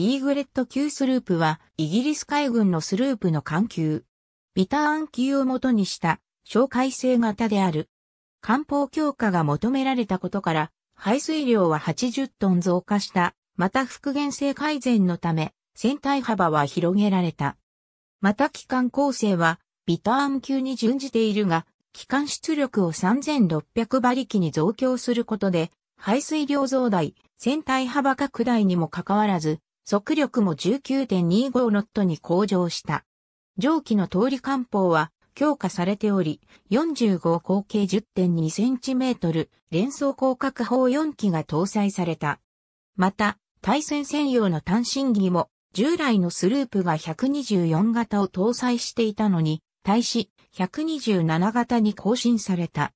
イーグレット級スループは、イギリス海軍のスループの艦級。ビターン級をもとにした、哨戒性型である。艦砲強化が求められたことから、排水量は80トン増加した。また復元性改善のため、船体幅は広げられた。また機関構成は、ビターン級に準じているが、機関出力を3600馬力に増強することで、排水量増大、船体幅拡大にもかかわらず、速力も19.25ノットに向上した。蒸気の通り艦砲は強化されており、45口径 10.2cm 連装広角砲4機が搭載された。また、対戦専用の単身儀も従来のスループが124型を搭載していたのに、対し127型に更新された。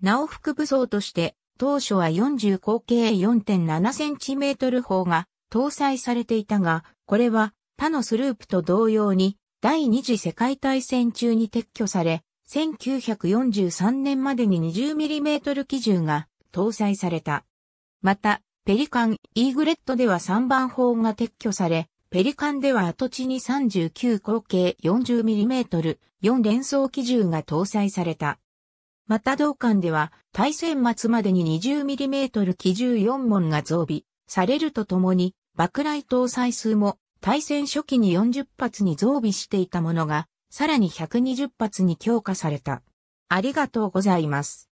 なお副武装として、当初は40口径 4.7cm 砲が搭載されていたが、これは他のスループと同様に第二次世界大戦中に撤去され、1943年までに 20mm 機銃が搭載された。また、ペリカン、イーグレットでは3番砲が撤去され、ペリカンでは跡地に39口径 40mm、4連装機銃が搭載された。また同館では、大戦末までに 20mm 機銃4門が増備されるとともに、爆雷搭載数も対戦初期に40発に増備していたものが、さらに120発に強化された。ありがとうございます。